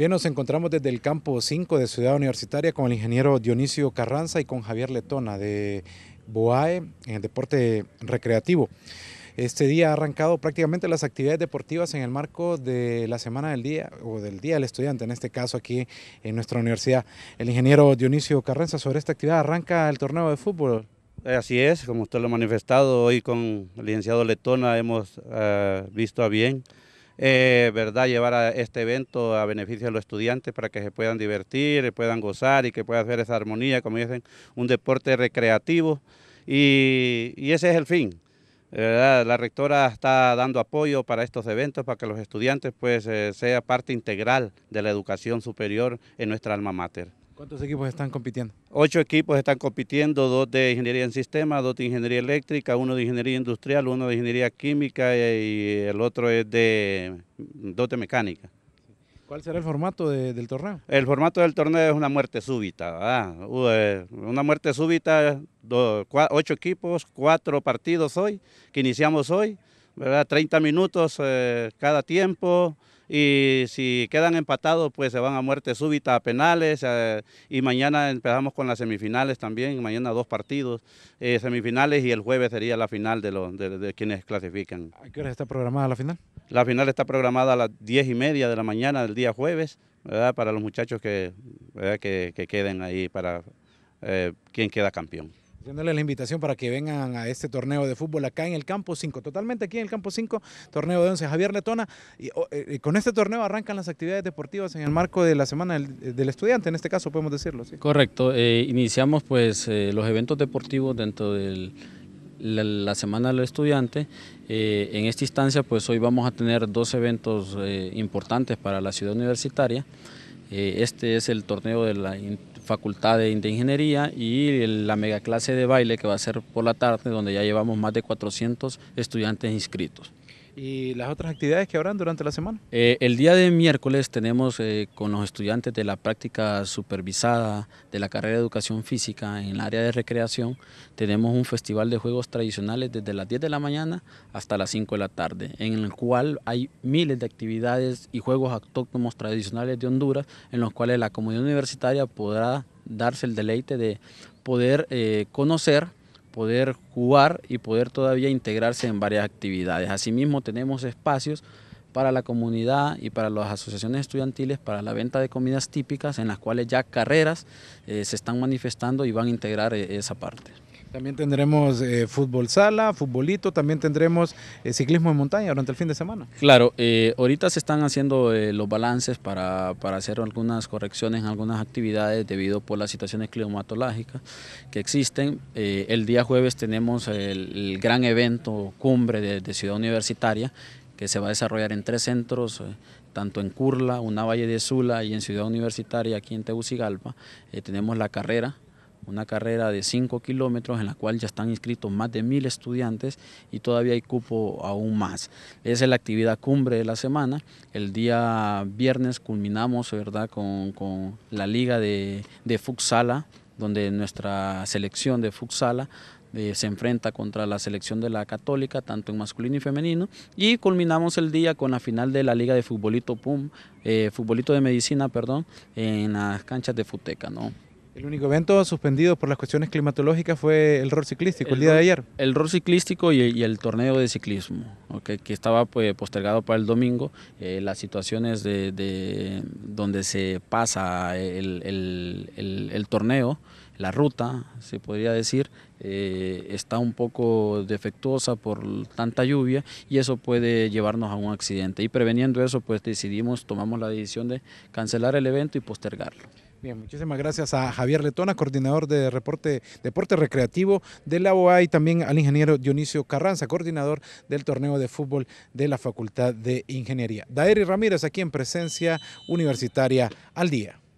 Bien, nos encontramos desde el campo 5 de Ciudad Universitaria con el ingeniero Dionisio Carranza y con Javier Letona de BOAE en el deporte recreativo. Este día ha arrancado prácticamente las actividades deportivas en el marco de la Semana del Día o del Día del Estudiante, en este caso aquí en nuestra universidad. El ingeniero Dionisio Carranza, sobre esta actividad arranca el torneo de fútbol. Eh, así es, como usted lo ha manifestado, hoy con el licenciado Letona hemos eh, visto a bien eh, ¿verdad? llevar a este evento a beneficio de los estudiantes para que se puedan divertir, puedan gozar y que puedan hacer esa armonía, como dicen, un deporte recreativo. Y, ese es el fin. la rectora está dando apoyo para estos eventos, para que los estudiantes pues eh, parte integral de la educación superior en nuestra alma mater. ¿Cuántos equipos están compitiendo? Ocho equipos están compitiendo, dos de ingeniería en sistemas, dos de ingeniería eléctrica, uno de ingeniería industrial, uno de ingeniería química eh, y el otro es de dos de mecánica. ¿Cuál será el formato del torneo? El formato del torneo es una muerte súbita, uh, eh, Una muerte súbita, ocho equipos, cuatro partidos hoy, que iniciamos hoy, ¿verdad? 30 minutos eh, cada tiempo, y si quedan empatados pues se van a muerte súbita a penales eh, y mañana empezamos con las semifinales también, mañana dos partidos, eh, semifinales y el jueves sería la final de, los de, quienes clasifican. ¿A qué hora está programada la final? La final está programada a las diez y media de la mañana del día jueves, para los muchachos que, queden ahí, para eh, quien queda campeón. Dándole la invitación para que vengan a este torneo de fútbol acá en el Campo 5, totalmente aquí en el Campo 5, torneo de 11. Javier Letona, y, oh, eh, eh, con este torneo arrancan las actividades deportivas en el marco de la Semana del, Estudiante, en este caso podemos decirlo. ¿sí? Correcto, eh, iniciamos pues los eventos deportivos dentro de la, Semana del Estudiante. en esta instancia, pues hoy vamos a tener dos eventos importantes para la ciudad universitaria. este es el torneo de la Facultad de, Ingeniería y la mega clase de baile que va a ser por la tarde, donde ya llevamos más de 400 estudiantes inscritos. ¿Y las otras actividades que habrán durante la semana? Eh, el día de miércoles tenemos eh, con los estudiantes de la práctica supervisada de la carrera de educación física en el área de recreación, tenemos un festival de juegos tradicionales desde las 10 de la mañana hasta las 5 de la tarde, en el cual hay miles de actividades y juegos autóctonos tradicionales de Honduras, en los cuales la comunidad universitaria podrá darse el deleite de poder eh, conocer poder jugar y poder todavía integrarse en varias actividades. Asimismo, tenemos espacios para la comunidad y para las asociaciones estudiantiles para la venta de comidas típicas en las cuales ya carreras eh, se están manifestando y van a integrar eh, esa parte. También tendremos eh, fútbol sala, futbolito, también tendremos eh, ciclismo en montaña durante el fin de semana. Claro, eh, ahorita se están haciendo los balances para, hacer algunas correcciones en algunas actividades debido por las situaciones climatológicas que existen. el día jueves tenemos el, gran evento cumbre de, Ciudad Universitaria que se va a desarrollar en tres centros tanto en Curla, Una Valle de Sula y en Ciudad Universitaria, aquí en Tegucigalpa. tenemos la carrera una carrera de 5 kilómetros en la cual ya están inscritos más de mil estudiantes y todavía hay cupo aún más. Esa es la actividad cumbre de la semana. El día viernes culminamos ¿verdad? Con, la liga de, de futsala, donde nuestra selección de futsala eh, se enfrenta contra la selección de la católica, tanto en masculino y femenino, y culminamos el día con la final de la liga de futbolito, pum, eh, futbolito de medicina, perdón, en las canchas de Futeca, ¿no? El único evento suspendido por las cuestiones climatológicas fue el rol ciclístico el, día de ayer. El rol ciclístico y, el torneo de ciclismo, que estaba pues, postergado para el domingo. Eh, las situaciones de, donde se pasa el, el torneo la ruta, se podría decir, eh, está un poco defectuosa por tanta lluvia y eso puede llevarnos a un accidente. Y preveniendo eso, pues decidimos, tomamos la decisión de cancelar el evento y postergarlo. Bien, muchísimas gracias a Javier Letona, coordinador de reporte, Deporte Recreativo de la OA y también al ingeniero Dionisio Carranza, coordinador del torneo de fútbol de la Facultad de Ingeniería. Daeri Ramírez, aquí en Presencia Universitaria al Día.